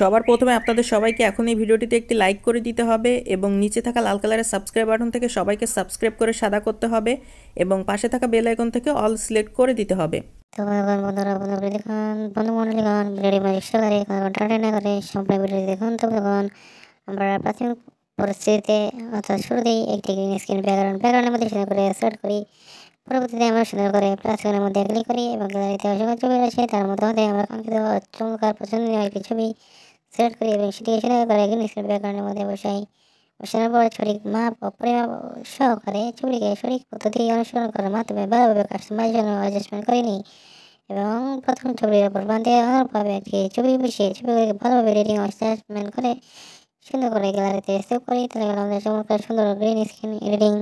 সবার প্রথমে আপনাদের সবাইকে এখন এই ভিডিওটিতে একটি লাইক করে দিতে হবে এবং নিচে থাকা লাল কালারের সাবস্ক্রাইব বাটন থেকে সবাইকে সাবস্ক্রাইব করে সাদা করতে হবে এবং পাশে থাকা বেল আইকন থেকে অল সিলেক্ট করে দিতে হবে পরিস্থিতিতে অর্থাৎ শুরুতেই একটি গ্রিন স্ক্রিন ব্যাকগ্রাউন্ড ব্যাকগ্রাউন্ডের মধ্যে সেটা করে সেট করি পরবর্তীতে আমরা সুন্দর করে প্লাস প্লাসগুলোর মধ্যে ক্লিক করি এবং গ্যালারিতে অসংখ্য ছবি রয়েছে তার মধ্যে আমরা কাঙ্ক্ষিত চমৎকার পছন্দনীয় একটি ছবি সিলেক্ট করি এবং সেটিকে সেটা করে গ্রিন স্ক্রিন ব্যাকগ্রাউন্ডের মধ্যে বসাই বসানোর পর সঠিক মাপ ও পরিমাপ সহকারে ছবিটিকে সঠিক পদ্ধতি অনুসরণ করার মাধ্যমে ভালোভাবে কাস্টমাইজেশন অ্যাডজাস্টমেন্ট করে নিই এবং প্রথম ছবির ওপর বাঁধে অনুরূপভাবে একটি ছবি বসিয়ে ছবিগুলিকে ভালোভাবে রেডিং অ্যাডজাস্টমেন্ট করে সুন্দর করে গ্যালারিতে সেভ করি তাহলে আমাদের চমৎকার সুন্দর গ্রিন স্ক্রিন রিডিং